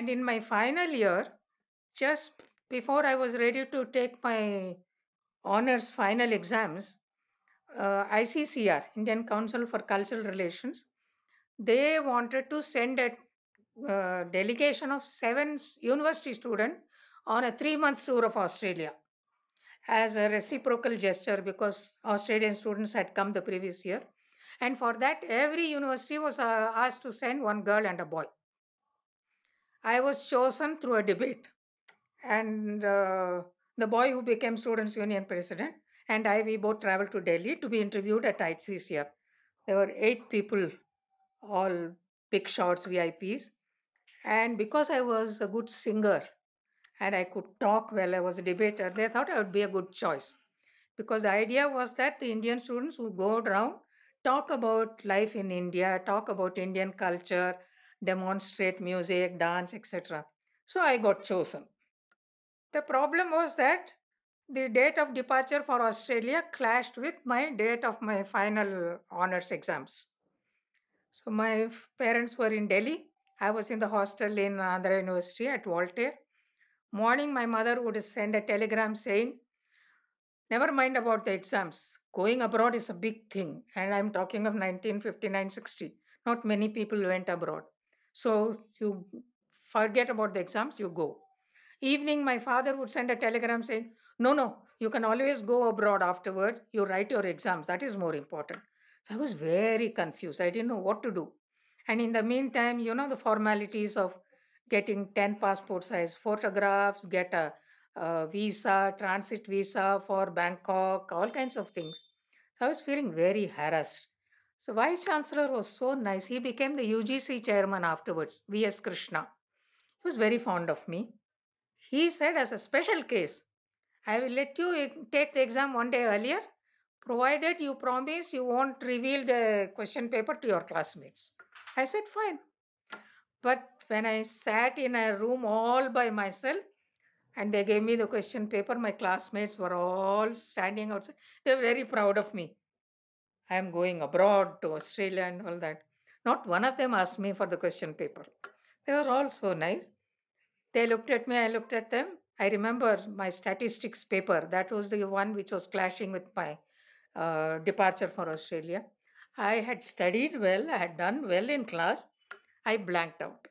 And in my final year, just before I was ready to take my honors final exams, uh, ICCR, Indian Council for Cultural Relations, they wanted to send a uh, delegation of seven university students on a three month tour of Australia as a reciprocal gesture because Australian students had come the previous year. And for that, every university was uh, asked to send one girl and a boy. I was chosen through a debate. And uh, the boy who became Students' Union president and I, we both traveled to Delhi to be interviewed at ICCR. There were eight people, all big shots, VIPs. And because I was a good singer and I could talk well, I was a debater, they thought I would be a good choice. Because the idea was that the Indian students who go around talk about life in India, talk about Indian culture, demonstrate music, dance, etc. So I got chosen. The problem was that the date of departure for Australia clashed with my date of my final honors exams. So my parents were in Delhi. I was in the hostel in Andhra University at Voltaire. Morning, my mother would send a telegram saying, Never mind about the exams. Going abroad is a big thing. And I'm talking of 1959 60. Not many people went abroad. So you forget about the exams, you go. Evening, my father would send a telegram saying, No, no, you can always go abroad afterwards. You write your exams. That is more important. So I was very confused. I didn't know what to do. And in the meantime, you know, the formalities of getting 10 passport size photographs, get a, a visa, transit visa for Bangkok, all kinds of things. So I was feeling very harassed. So, Vice Chancellor was so nice. He became the UGC chairman afterwards, V.S. Krishna. He was very fond of me. He said, as a special case, I will let you take the exam one day earlier, provided you promise you won't reveal the question paper to your classmates. I said, fine. But when I sat in a room all by myself, and they gave me the question paper. My classmates were all standing outside. They were very proud of me. I am going abroad to Australia and all that. Not one of them asked me for the question paper. They were all so nice. They looked at me, I looked at them. I remember my statistics paper, that was the one which was clashing with my uh, departure for Australia. I had studied well, I had done well in class. I blanked out.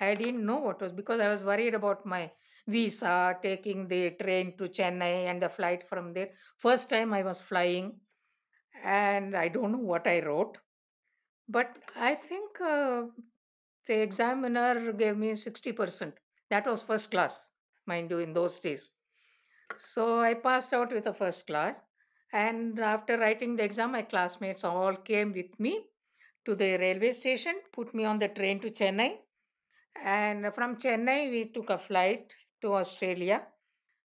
I didn't know what was because I was worried about my visa, taking the train to Chennai and the flight from there. First time I was flying, and I don't know what I wrote, but I think uh, the examiner gave me 60%. That was first class, mind you, in those days. So I passed out with a first class. And after writing the exam, my classmates all came with me to the railway station, put me on the train to Chennai. And from Chennai, we took a flight to Australia.